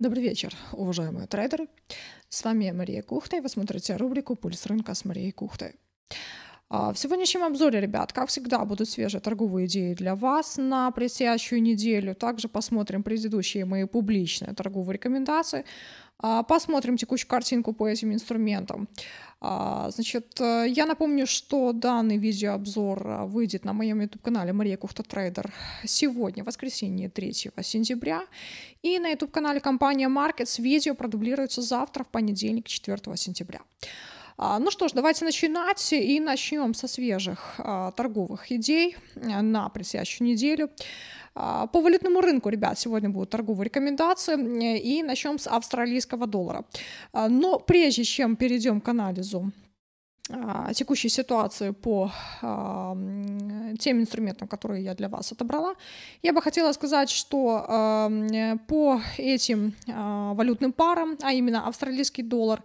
Добрый вечер, уважаемые трейдеры. С вами Мария Кухта, и вы смотрите рубрику «Пульс рынка» с Марией Кухтой. А, в сегодняшнем обзоре, ребят, как всегда, будут свежие торговые идеи для вас на предстоящую неделю. Также посмотрим предыдущие мои публичные торговые рекомендации. А, посмотрим текущую картинку по этим инструментам. А, значит, э, я напомню, что данный видеообзор э, выйдет на моем YouTube-канале Мария Кухта Трейдер сегодня, воскресенье 3 сентября. И на YouTube-канале компания Markets видео продублируется завтра, в понедельник, 4 сентября. А, ну что ж, давайте начинать и начнем со свежих а, торговых идей э, на предстоящую неделю. А, по валютному рынку, ребят, сегодня будут торговые рекомендации э, и начнем с австралийского доллара. Но прежде чем перейдем к анализу текущей ситуации по э, тем инструментам, которые я для вас отобрала. Я бы хотела сказать, что э, по этим э, валютным парам, а именно австралийский доллар,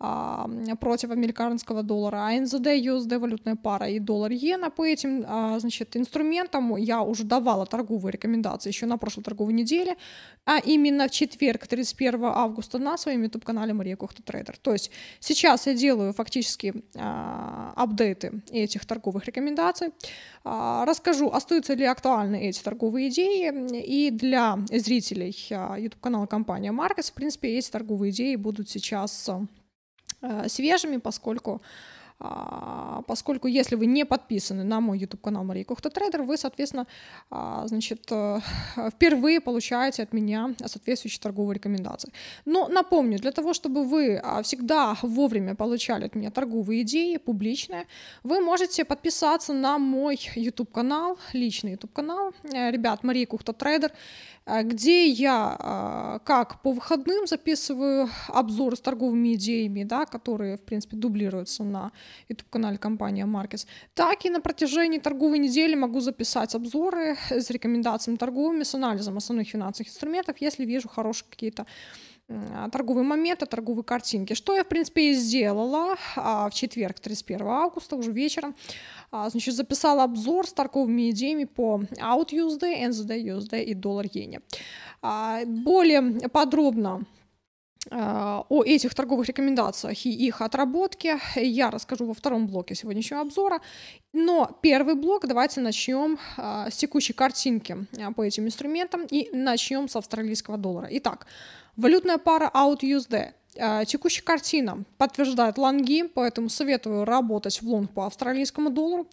а, против американского доллара, а НЗД и USD валютная пара и доллар иена по этим а, значит, инструментам я уже давала торговые рекомендации еще на прошлой торговой неделе, а именно в четверг 31 августа на своем YouTube-канале Мария Кохта Трейдер. То есть сейчас я делаю фактически а, апдейты этих торговых рекомендаций, а, расскажу, остаются ли актуальны эти торговые идеи, и для зрителей YouTube-канала а, компания Маркес, в принципе, эти торговые идеи будут сейчас Э, свежими, поскольку а, поскольку если вы не подписаны на мой YouTube-канал Мария Кухта Трейдер, вы, соответственно, а, значит, э, впервые получаете от меня соответствующие торговые рекомендации. Но напомню, для того, чтобы вы а, всегда вовремя получали от меня торговые идеи, публичные, вы можете подписаться на мой YouTube-канал, личный YouTube-канал, э, ребят, Мария Кухта Трейдер, э, где я как по выходным записываю обзоры с торговыми идеями, да, которые, в принципе, дублируются на YouTube-канале компания Markets, так и на протяжении торговой недели могу записать обзоры с рекомендациями торговыми, с анализом основных финансовых инструментов, если вижу хорошие какие-то торговые моменты, торговые картинки. Что я, в принципе, и сделала а, в четверг, 31 августа, уже вечером. А, значит, записала обзор с торговыми идеями по Out USD, NZD USD и доллар иене. А, более подробно а, о этих торговых рекомендациях и их отработке я расскажу во втором блоке сегодняшнего обзора. Но первый блок давайте начнем а, с текущей картинки а, по этим инструментам и начнем с австралийского доллара. Итак, валютная пара AUD-USD Э, Текущая картина подтверждает лонги, поэтому советую работать в лонг по австралийскому доллару.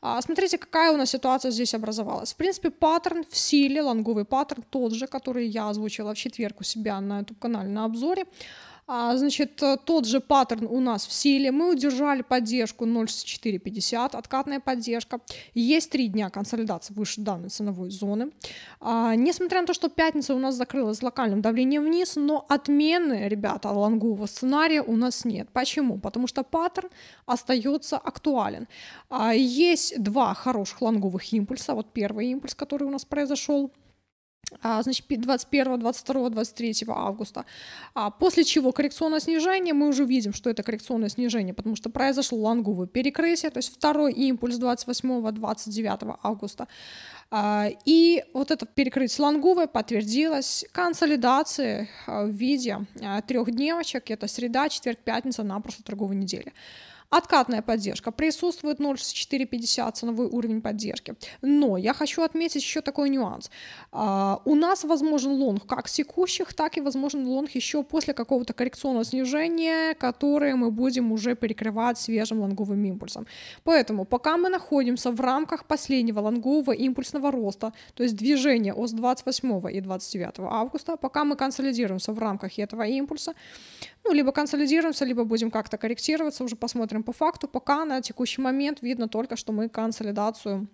А, смотрите, какая у нас ситуация здесь образовалась. В принципе, паттерн в силе, лонговый паттерн тот же, который я озвучила в четверг у себя на YouTube-канале на обзоре а Значит, э, тот же паттерн у нас в силе. Мы удержали поддержку 0,450, откатная поддержка. Есть три дня консолидации выше данной ценовой зоны. А, несмотря на то, что пятница у нас закрылась с локальным давлением вниз, но отмены, ребята, лонгового сценария у нас нет. Почему? Потому что паттерн остается актуален. А, есть два хороших лонговых импульса. Вот первый импульс, который у нас произошел – а, значит, 21, 22, 23 августа. А, после чего коррекционное снижение, мы уже видим, что это коррекционное снижение, потому что произошло лонговое перекрытие, то есть второй импульс 28, 29 августа. А, и вот это перекрытие лонговое подтвердилось консолидацией в виде трех дневочек, это среда, четверг, пятница на прошлой торговой неделе. Откатная поддержка. Присутствует 0,6450 ценовой уровень поддержки. Но я хочу отметить еще такой нюанс. А, у нас возможен лонг как с текущих, так и возможен лонг еще после какого-то коррекционного снижения, которое мы будем уже перекрывать свежим лонговым импульсом. Поэтому пока мы находимся в рамках последнего лонгового импульсного роста, то есть движения от 28 и 29 августа, пока мы консолидируемся в рамках этого импульса, ну, либо консолидируемся, либо будем как-то корректироваться, уже посмотрим делаем. По факту пока на текущий момент видно только, что мы консолидацию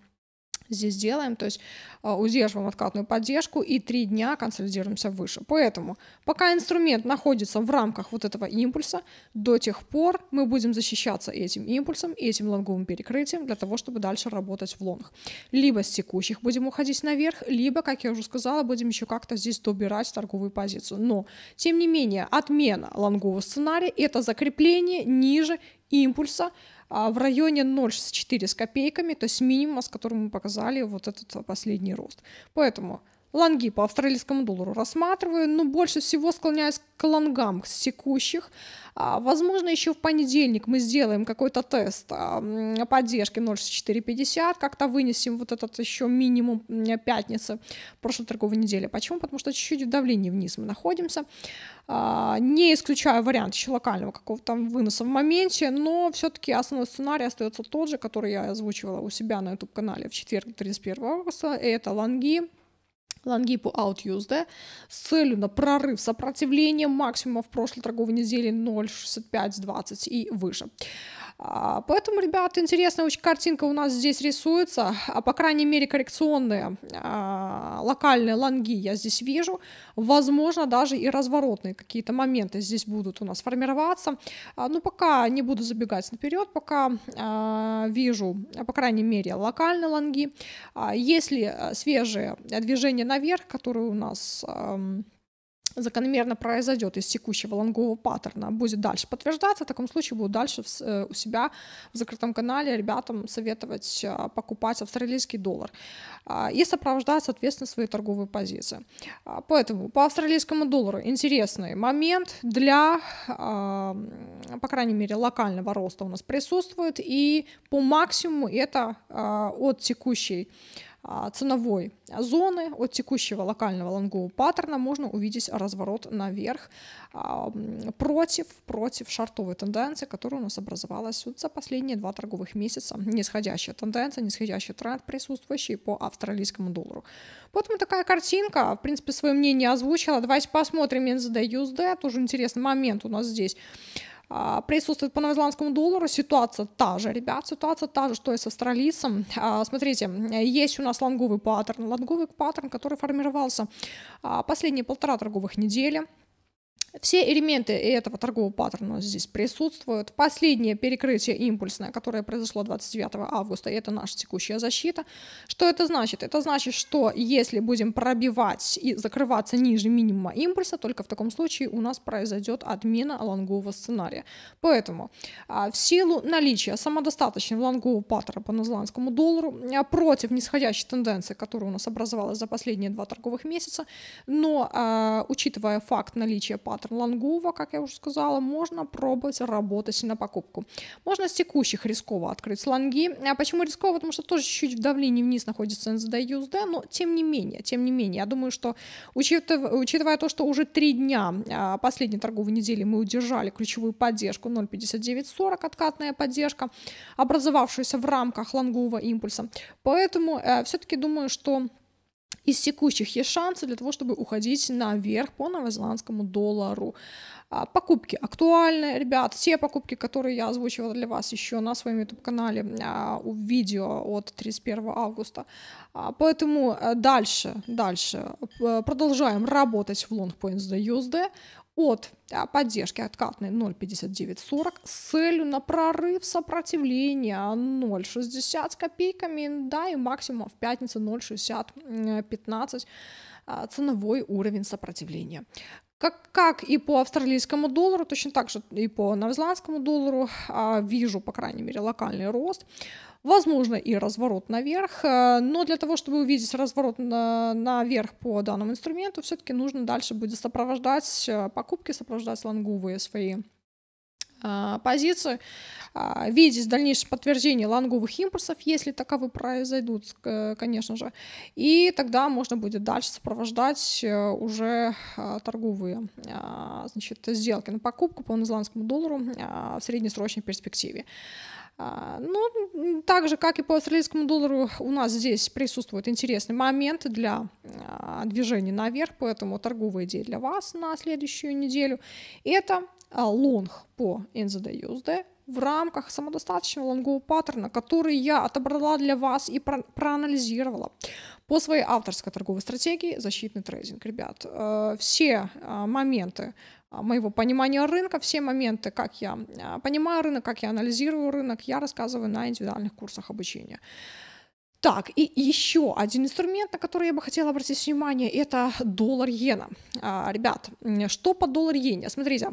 здесь делаем, то есть а, удерживаем откатную поддержку и три дня консолидируемся выше. Поэтому пока инструмент находится в рамках вот этого импульса, до тех пор мы будем защищаться этим импульсом, этим лонговым перекрытием для того, чтобы дальше работать в лонг. Либо с текущих будем уходить наверх, либо, как я уже сказала, будем еще как-то здесь добирать торговую позицию. Но, тем не менее, отмена лонгового сценария — это закрепление ниже импульса а, в районе 0,4 с копейками, то есть минимум, с которым мы показали вот этот а, последний рост. Поэтому Лонги по австралийскому доллару рассматриваю, но больше всего склоняюсь к лонгам с текущих. А, возможно, еще в понедельник мы сделаем какой-то тест а, поддержки 0,6450, как-то вынесем вот этот еще минимум пятницы прошлой торговой недели. Почему? Потому что чуть-чуть в давлении вниз мы находимся. А, не исключаю вариант еще локального какого-то выноса в моменте, но все-таки основной сценарий остается тот же, который я озвучивала у себя на YouTube-канале в четверг 31 августа. Это лонги Лангипу Out Tuesday с целью на прорыв сопротивления максимума в прошлой торговой неделе 0,6520 и выше. А, поэтому, ребята, интересная очень картинка у нас здесь рисуется, а по крайней мере коррекционные а, локальные лонги я здесь вижу. Возможно, даже и разворотные какие-то моменты здесь будут у нас формироваться. А, Но ну, пока не буду забегать наперед, пока вижу, по крайней мере, локальные лонги. Если свежие движения наверх, которые у нас закономерно произойдет из текущего лонгового паттерна, будет дальше подтверждаться, в таком случае будут дальше э, у себя в закрытом канале ребятам советовать э, покупать австралийский доллар а, и сопровождать, соответственно, свои торговые позиции. А, поэтому по австралийскому доллару интересный момент для, а, по крайней мере, локального роста у нас присутствует, и по максимуму это от текущей а, ценовой зоны от текущего локального лонгоу паттерна можно увидеть разворот наверх а, против, против шартовой тенденции, которая у нас образовалась вот за последние два торговых месяца. Нисходящая тенденция, нисходящий тренд, присутствующий по австралийскому доллару. Поэтому такая картинка, в принципе, свое мнение озвучила. Давайте посмотрим NZD USD, тоже интересный момент у нас здесь а, присутствует по новозеландскому доллару. Ситуация та же, ребят, ситуация та же, что и с австралийцем. А, смотрите, есть у нас лонговый паттерн, лонговый паттерн, который формировался а, последние полтора торговых недели. Все элементы этого торгового паттерна здесь присутствуют. Последнее перекрытие импульсное, которое произошло 29 августа, это наша текущая защита. Что это значит? Это значит, что если будем пробивать и закрываться ниже минимума импульса, только в таком случае у нас произойдет отмена лонгового сценария. Поэтому а, в силу наличия самодостаточного лонгового паттера по нозеландскому доллару а, против нисходящей тенденции, которая у нас образовалась за последние два торговых месяца, но а, учитывая факт наличия паттера, симулятор Лангува, как я уже сказала, можно пробовать работать на покупку. Можно с текущих рисково открыть лонги. А почему рисково? Потому что тоже чуть-чуть в давлении вниз находится NZD USD, но тем не менее, тем не менее, я думаю, что учитывая, учитывая то, что уже три дня а, последней торговой недели мы удержали ключевую поддержку 0.5940, откатная поддержка, образовавшаяся в рамках лонгового импульса. Поэтому э, все-таки думаю, что из текущих есть шансы для того, чтобы уходить наверх по новозеландскому доллару. А, покупки актуальны, ребят, все покупки, которые я озвучивала для вас еще на своем YouTube-канале а, у видео от 31 августа. А, поэтому э, дальше, дальше э, продолжаем работать в Long Points до USD от поддержки откатной 0,5940 с целью на прорыв сопротивления 0,60 с копейками, да, и максимум в пятницу 0,6015 а, ценовой уровень сопротивления. Как, как и по австралийскому доллару, точно так же и по новозеландскому доллару а, вижу, по крайней мере, локальный рост. Возможно и разворот наверх, э, но для того, чтобы увидеть разворот на, наверх по данному инструменту, все-таки нужно дальше будет сопровождать э, покупки, сопровождать лонговые свои Э, позицию, а, видеть дальнейшее подтверждение лонговых импульсов, если таковы произойдут, конечно же. И тогда можно будет дальше сопровождать э, уже а, торговые а, значит, сделки на покупку по новозеландскому доллару в среднесрочной перспективе. А, ну, так же, как и по австралийскому доллару, у нас здесь присутствуют интересные моменты для а, движения наверх, поэтому торговая идея для вас на следующую неделю – это а, лонг по NZD USD, в рамках самодостаточного лонгового паттерна, который я отобрала для вас и проанализировала по своей авторской торговой стратегии защитный трейдинг. Ребят, э, все э, моменты э, моего понимания рынка, все моменты, как я понимаю рынок, как я анализирую рынок, я рассказываю на индивидуальных курсах обучения. Так, и еще один инструмент, на который я бы хотела обратить внимание, это доллар-иена. ребят, что по доллар-иене? Смотрите,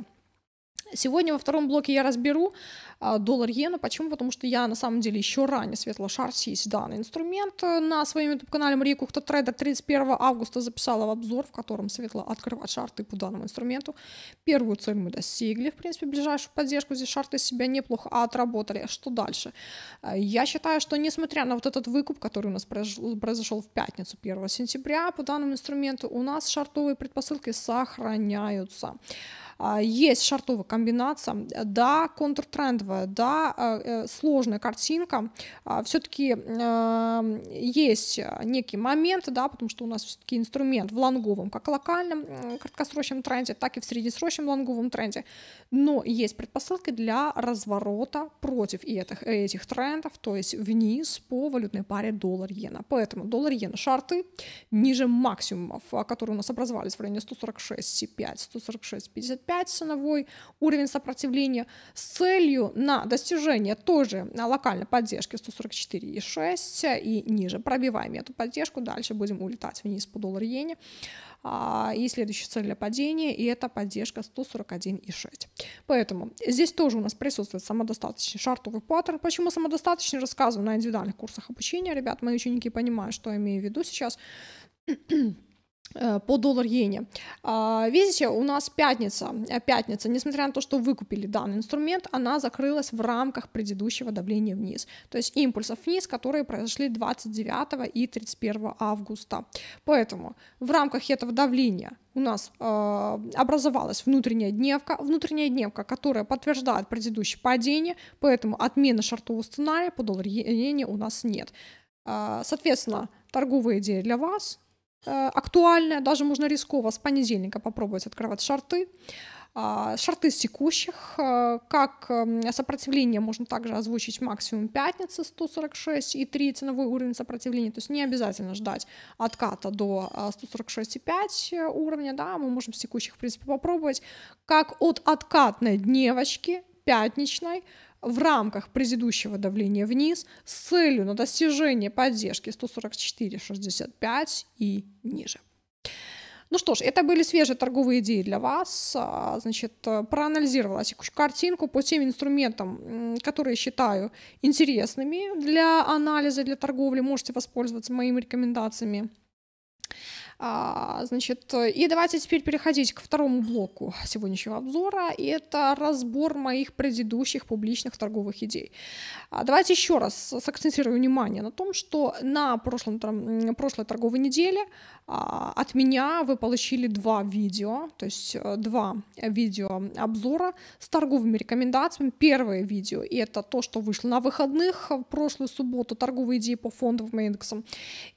Сегодня во втором блоке я разберу а, доллар иена. Почему? Потому что я на самом деле еще ранее светло шарсись данный инструмент э, на своем YouTube-канале Мария Кухта Трейдер 31 августа записала в обзор, в котором светло открывать шарты по данному инструменту. Первую цель мы достигли, в принципе, ближайшую поддержку. Здесь шарты себя неплохо отработали. Что дальше? Э, я считаю, что несмотря на вот этот выкуп, который у нас произошел в пятницу 1 сентября по данному инструменту, у нас шартовые предпосылки сохраняются. А, есть шартовая комбинация, да, контртрендовая, да, а, э, сложная картинка. А, все-таки эм, есть некие моменты, да, потому что у нас все-таки инструмент в лонговом, как локальном краткосрочном тренде, так и в среднесрочном лонговом тренде. Но есть предпосылки для разворота против этих, э, этих трендов, то есть вниз по валютной паре доллар-иена. Поэтому доллар-иена шарты ниже максимумов, которые у нас образовались в районе 146,5, 146,55, 5 ценовой уровень сопротивления с целью на достижение тоже локальной поддержки 144,6 э, и ниже. Пробиваем эту поддержку, дальше будем улетать вниз по доллар иене. А, и следующая цель для падения, и это поддержка 141,6. Поэтому здесь тоже у нас присутствует самодостаточный шартовый паттерн. Почему самодостаточный, рассказываю на индивидуальных курсах обучения. Ребят, мои ученики понимают, что я имею в виду сейчас. Э, по доллар иене. А, видите, у нас пятница, э, пятница, несмотря на то, что выкупили данный инструмент, она закрылась в рамках предыдущего давления вниз, то есть импульсов вниз, которые произошли 29 и 31 августа. Поэтому в рамках этого давления у нас э, образовалась внутренняя дневка, внутренняя дневка, которая подтверждает предыдущее падение, поэтому отмены шортового сценария по доллар иене у нас нет. А, соответственно, торговая идея для вас Э, актуальная, даже можно рисково с понедельника попробовать открывать шарты. А, шарты с текущих, э, как эм, сопротивление можно также озвучить максимум пятницы 146 и 3 ценовой уровень сопротивления, то есть не обязательно ждать отката до 146,5 э, уровня, да, мы можем с текущих, в принципе, попробовать, как от откатной дневочки пятничной в рамках предыдущего давления вниз с целью на достижение поддержки 144,65 и ниже. Ну что ж, это были свежие торговые идеи для вас. А, значит, проанализировала текущую картинку по тем инструментам, которые считаю интересными для анализа, для торговли. Можете воспользоваться моими рекомендациями. А, значит, и давайте теперь переходить к второму блоку сегодняшнего обзора. И это разбор моих предыдущих публичных торговых идей. А, давайте еще раз сакцентирую внимание на том, что на прошлом, прошлой торговой неделе а, от меня вы получили два видео, то есть э, два видео обзора с торговыми рекомендациями. Первое видео — это то, что вышло на выходных в э, прошлую субботу, торговые идеи по фондовым индексам.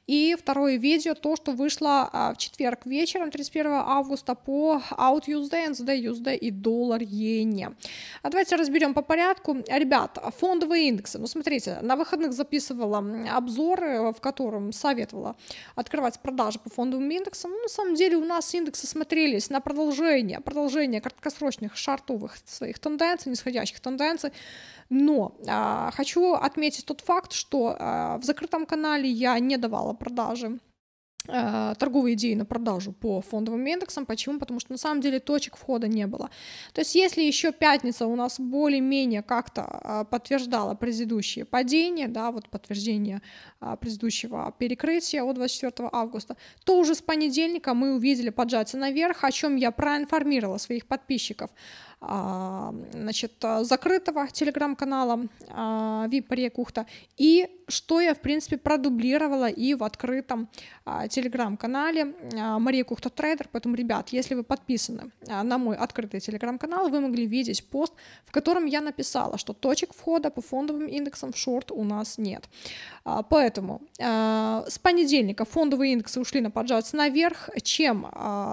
И второе видео — то, что вышло а, в четверг вечером 31 августа по Out Tuesday, USD и доллар иене. А давайте разберем по порядку. Ребят, фондовые индексы. Ну, смотрите, на выходных записывала обзоры, э, в котором советовала открывать продажи по фондовым индексам. Ну, на самом деле у нас индексы смотрелись на продолжение, продолжение краткосрочных шартовых своих тенденций, нисходящих тенденций. Но а, хочу отметить тот факт, что а, в закрытом канале я не давала продажи Э, торговые идеи на продажу по фондовым индексам. Почему? Потому что на самом деле точек входа не было. То есть если еще пятница у нас более-менее как-то а, подтверждала предыдущие падения, да, вот подтверждение а, предыдущего перекрытия от 24 августа, то уже с понедельника мы увидели поджатие наверх, о чем я проинформировала своих подписчиков. А, значит, э, закрытого телеграм-канала VIP а, Кухта, и что я, в принципе, продублировала и в открытом а, телеграм-канале Мария Кухта Трейдер, поэтому, ребят, если вы подписаны на мой открытый телеграм-канал, вы могли видеть пост, в котором я написала, что точек входа по фондовым индексам в шорт у нас нет. Поэтому с понедельника фондовые индексы ушли на поджаться наверх, чем,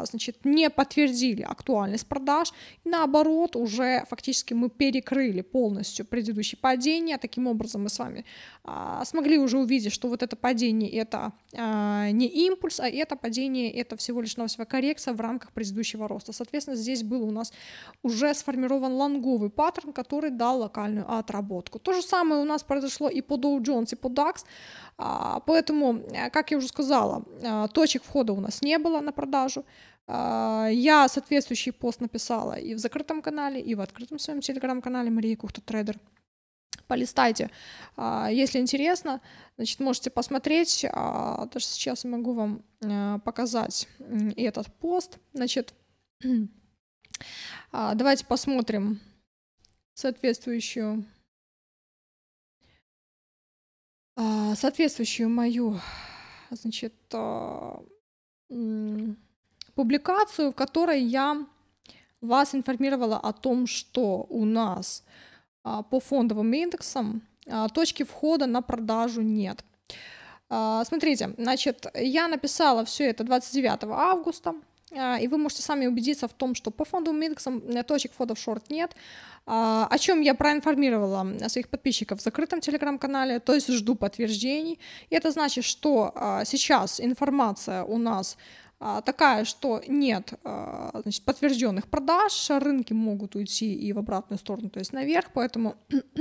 значит, не подтвердили актуальность продаж, и наоборот, наоборот, уже фактически мы перекрыли полностью предыдущее падение, таким образом мы с вами а, смогли уже увидеть, что вот это падение — это а, не импульс, а это падение — это всего лишь навсего коррекция в рамках предыдущего роста. Соответственно, здесь был у нас уже сформирован лонговый паттерн, который дал локальную отработку. То же самое у нас произошло и по Dow Jones, и по DAX, а, поэтому, э, как я уже сказала, э, точек входа у нас не было на продажу, а, я соответствующий пост написала и в закрытом канале, и в открытом своем телеграм-канале Мария Кухта Трейдер. Полистайте. А, если интересно, значит, можете посмотреть. Даже сейчас я могу вам а, показать этот пост. Значит, давайте посмотрим соответствующую соответствующую мою значит публикацию, в которой я вас информировала о том, что у нас а, по фондовым индексам а, точки входа на продажу нет. А, смотрите, значит, я написала все это 29 августа, и вы можете сами убедиться в том, что по фондовым индексам э, точек входа в шорт нет, о чем я проинформировала э, своих подписчиков в закрытом телеграм-канале, то есть жду подтверждений. И это значит, что сейчас информация у нас а, такая, что нет а, значит, подтвержденных продаж, рынки могут уйти и в обратную сторону, то есть наверх, поэтому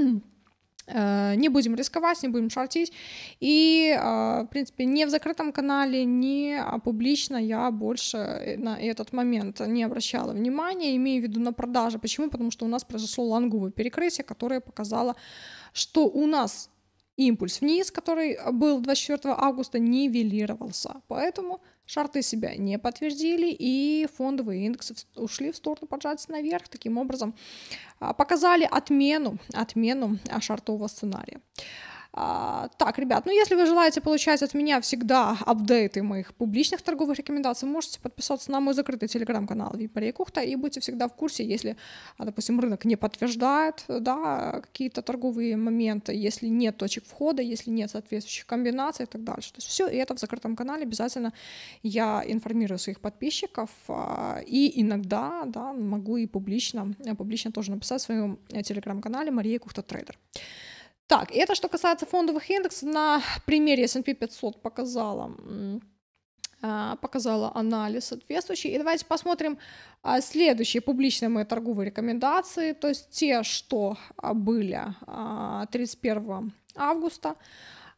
э, не будем рисковать, не будем шортить. И, а, в принципе, не в закрытом канале, не публично я больше э, на этот момент не обращала внимания, имею в виду на продажи. Почему? Потому что у нас произошло лонговое перекрытие, которое показало, что у нас импульс вниз, который э, был 24 августа, нивелировался. Поэтому Шарты себя не подтвердили, и фондовые индексы ушли в сторону поджаться наверх, таким образом а, показали отмену, отмену а, шартового сценария. А, так, ребят, ну если вы желаете получать от меня всегда апдейты моих публичных торговых рекомендаций, можете подписаться на мой закрытый телеграм-канал Випарей Кухта и будьте всегда в курсе, если, а, допустим, рынок не подтверждает да, какие-то торговые моменты, если нет точек входа, если нет соответствующих комбинаций и так дальше. То есть все это в закрытом канале обязательно я информирую своих подписчиков а, и иногда да, могу и публично, публично тоже написать в своем э, телеграм-канале Мария Кухта Трейдер. Так, это что касается фондовых индексов, на примере S&P 500 показала а, показала анализ соответствующий. И давайте посмотрим а, следующие публичные мои торговые рекомендации, то есть те, что а, были 31 августа.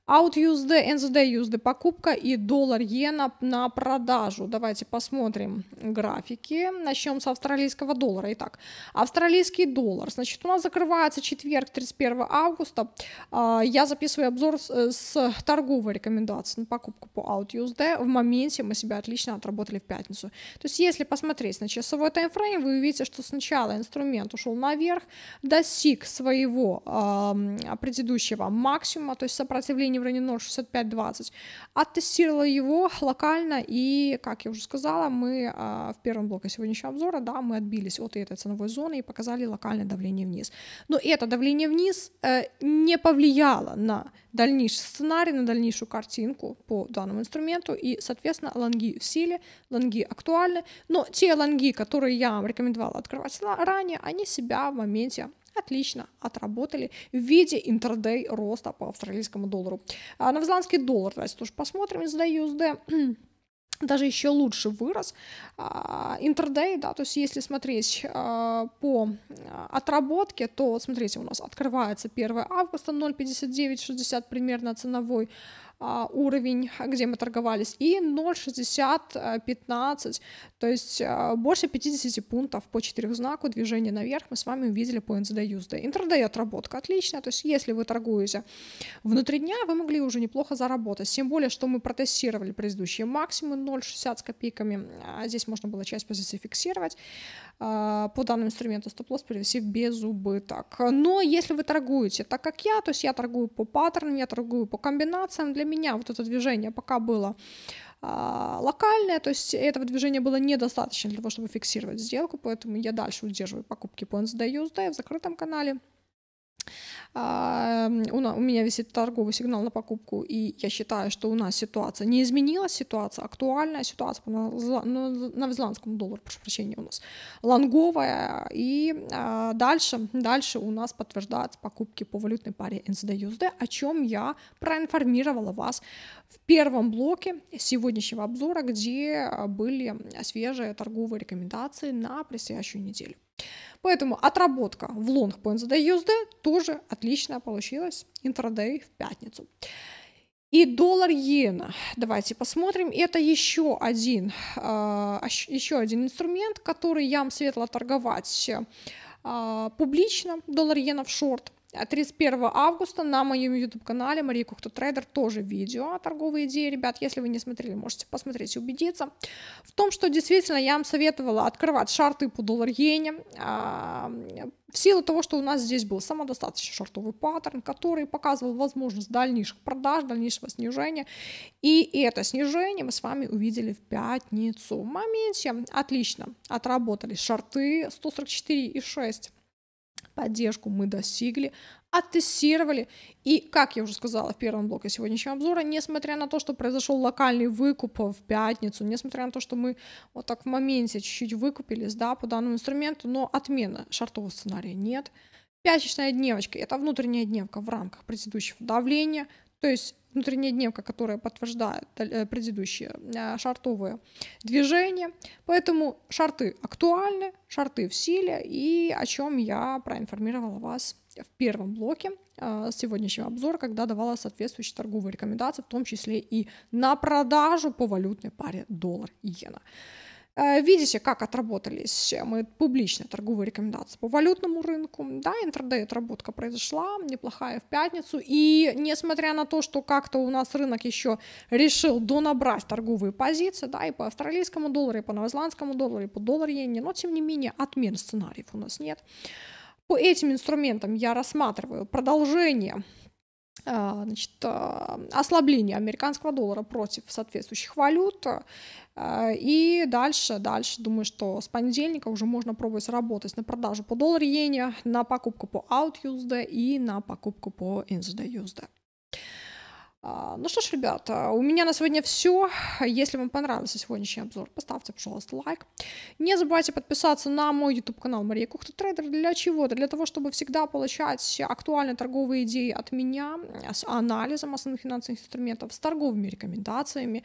Out USD, NZD USD покупка и доллар иена на продажу. Давайте посмотрим графики. Начнем с австралийского доллара. Итак, австралийский доллар. Значит, у нас закрывается четверг, 31 августа. А, я записываю обзор э, с торговой рекомендацией на покупку по Out USD. В моменте мы себя отлично отработали в пятницу. То есть, если посмотреть на часовой таймфрейм, вы увидите, что сначала инструмент ушел наверх, достиг своего предыдущего максимума, то есть сопротивление в районе 20, Оттестировала его локально, и, как я уже сказала, мы а, в первом блоке сегодняшнего обзора, да, мы отбились от этой ценовой зоны и показали локальное давление вниз. Но это давление вниз э, не повлияло на дальнейший сценарий, на дальнейшую картинку по данному инструменту, и, соответственно, лонги в силе, лонги актуальны, но те лонги, которые я вам рекомендовала открывать ранее, они себя в моменте Отлично, отработали в виде интердей роста по австралийскому доллару. А новозеландский доллар, давайте тоже посмотрим из USD даже еще лучше вырос. А, интердей, да, то есть если смотреть а, по а, отработке, то, смотрите, у нас открывается 1 августа 0,5960 примерно ценовой а, уровень, где мы торговались, и 0.6015, то есть а, больше 50 пунктов по четырехзнаку движения наверх мы с вами увидели по NZD USD. Intraday отработка отличная, то есть если вы торгуете внутри дня, вы могли уже неплохо заработать, тем более, что мы протестировали предыдущие максимумы 0,60 с копейками, а здесь можно было часть позиции фиксировать, а, по данному инструменту стоп-лосс привести без убыток. Но если вы торгуете так, как я, то есть я торгую по паттернам, я торгую по комбинациям, для меня вот это движение пока было а, локальное, то есть этого движения было недостаточно для того, чтобы фиксировать сделку, поэтому я дальше удерживаю покупки по NZD USD в закрытом канале. А, у меня висит торговый сигнал на покупку, и я считаю, что у нас ситуация не изменилась, ситуация актуальная, ситуация по новозеландскому доллару, прошу прощения, у нас лонговая, и а, дальше, дальше у нас подтверждаются покупки по валютной паре NZD-USD, о чем я проинформировала вас в первом блоке сегодняшнего обзора, где были свежие торговые рекомендации на предстоящую неделю. Поэтому отработка в лонг по NZD USD тоже отлично получилась интрадей в пятницу. И доллар иена. Давайте посмотрим. Это еще один, а, еще один инструмент, который я вам светло торговать а, публично. Доллар иена в шорт. 31 а августа на моем YouTube-канале Мария Кухта Трейдер тоже видео о торговой идеи». Ребят, если вы не смотрели, можете посмотреть и убедиться в том, что действительно я вам советовала открывать шарты по доллар-иене, а, в силу того, что у нас здесь был самодостаточный шортовый паттерн, который показывал возможность дальнейших продаж, дальнейшего снижения. И это снижение мы с вами увидели в пятницу. В моменте отлично отработали шорты 144,6 поддержку мы достигли, оттестировали. И, как я уже сказала в первом блоке сегодняшнего обзора, несмотря на то, что произошел локальный выкуп в пятницу, несмотря на то, что мы вот так в моменте чуть-чуть выкупились, да, по данному инструменту, но отмена шартового сценария нет. Пятничная дневочка – это внутренняя дневка в рамках предыдущего давления – то есть внутренняя дневка, которая подтверждает э, предыдущие э, шартовые движения. Поэтому шарты актуальны, шарты в силе, и о чем я проинформировала вас в первом блоке э, сегодняшнего обзора, когда давала соответствующие торговые рекомендации, в том числе и на продажу по валютной паре доллар-иена. и иена. Э, видите, как отработались мы публичные торговые рекомендации по валютному рынку. Да, интрадей отработка произошла, неплохая в пятницу. И несмотря на то, что как-то у нас рынок еще решил донабрать торговые позиции, да, и по австралийскому доллару, и по новозеландскому доллару, и по доллару иене, но тем не менее отмен сценариев у нас нет. По этим инструментам я рассматриваю продолжение а, значит, а, ослабление американского доллара против соответствующих валют. А, и дальше, дальше, думаю, что с понедельника уже можно пробовать работать на продажу по доллар иене, на покупку по out USD и на покупку по NZD USD. А, ну что ж, ребята, у меня на сегодня все. Если вам понравился сегодняшний обзор, поставьте, пожалуйста, лайк. Не забывайте подписаться на мой YouTube-канал Мария Кухта Трейдер. Для чего Для того, чтобы всегда получать актуальные торговые идеи от меня а, с анализом основных финансовых инструментов, с торговыми рекомендациями.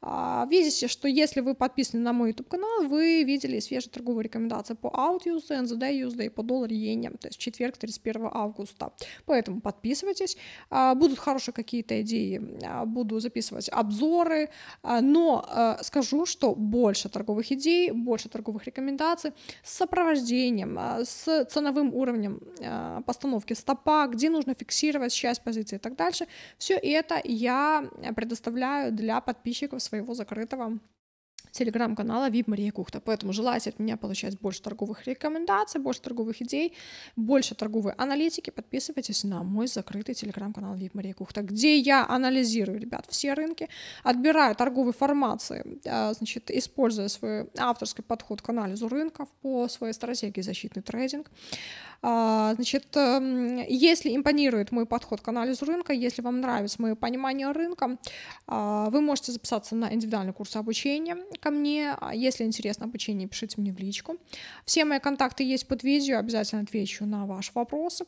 А, видите, что если вы подписаны на мой YouTube-канал, вы видели свежие торговые рекомендации по OutUSD, NZD, USD и по доллар иене, то есть четверг, 31 августа. Поэтому подписывайтесь. Будут хорошие какие-то идеи а, буду записывать обзоры, а, но а, скажу, что больше торговых идей, больше торговых рекомендаций с сопровождением, с ценовым уровнем постановки стопа, где нужно фиксировать часть позиции и так дальше. Все это я предоставляю для подписчиков своего закрытого телеграм-канала VIP Мария Кухта. Поэтому желаете от меня получать больше торговых рекомендаций, больше торговых идей, больше торговой аналитики, подписывайтесь на мой закрытый телеграм-канал VIP Мария Кухта, где я анализирую, ребят, все рынки, отбираю торговые формации, а, значит, используя свой авторский подход к анализу рынков по своей стратегии защитный трейдинг. А, значит, эм, если импонирует мой подход к анализу рынка, если вам нравится мое понимание рынка, а, вы можете записаться на индивидуальный курс обучения ко мне. А если интересно обучение, пишите мне в личку. Все мои контакты есть под видео, обязательно отвечу на ваши вопросы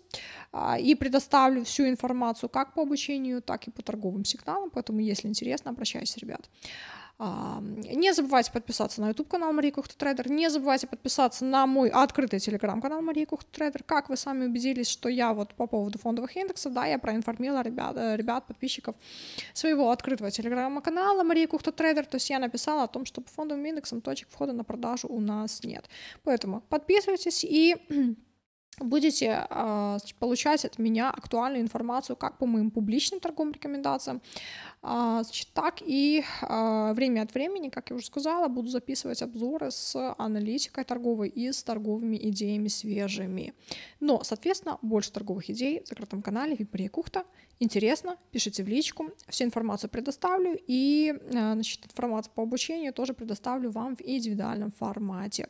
и предоставлю всю информацию как по обучению, так и по торговым сигналам, поэтому, если интересно, обращайтесь, ребят. Не забывайте подписаться на YouTube-канал Мария Кухта-Трейдер. Не забывайте подписаться на мой открытый телеграм-канал Мария Кухта-Трейдер. Как вы сами убедились, что я вот по поводу фондовых индексов, да, я проинформила ребят, э, ребят подписчиков своего открытого телеграм-канала Мария Кухта-Трейдер. То есть я написала о том, что по фондовым индексам точек входа на продажу у нас нет. Поэтому подписывайтесь и будете э, получать от меня актуальную информацию как по моим публичным торговым рекомендациям, э, значит, так и э, время от времени, как я уже сказала, буду записывать обзоры с аналитикой торговой и с торговыми идеями свежими. Но, соответственно, больше торговых идей в закрытом канале Вибрия Кухта. Интересно, пишите в личку, всю информацию предоставлю и э, значит, информацию по обучению тоже предоставлю вам в индивидуальном Формате.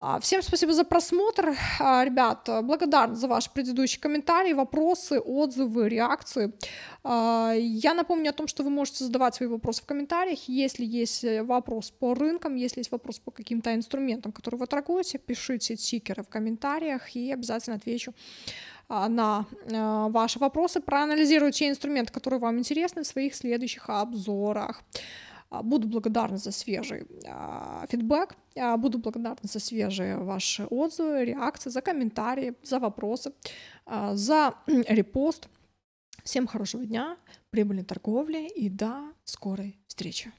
А, всем спасибо за просмотр. А, ребят, благодарна за ваши предыдущие комментарии, вопросы, отзывы, реакции. А, я напомню о том, что вы можете задавать свои вопросы в комментариях. Если есть э, вопрос по рынкам, если есть вопрос по каким-то инструментам, которые вы торгуете, пишите тикеры в комментариях и обязательно отвечу на э, ваши вопросы. проанализирую те инструменты, которые вам интересны в своих следующих обзорах. А, буду благодарна за свежий а, фидбэк, а, буду благодарна за свежие ваши отзывы, реакции, за комментарии, за вопросы, за репост. Всем хорошего дня, прибыльной торговли и до скорой встречи.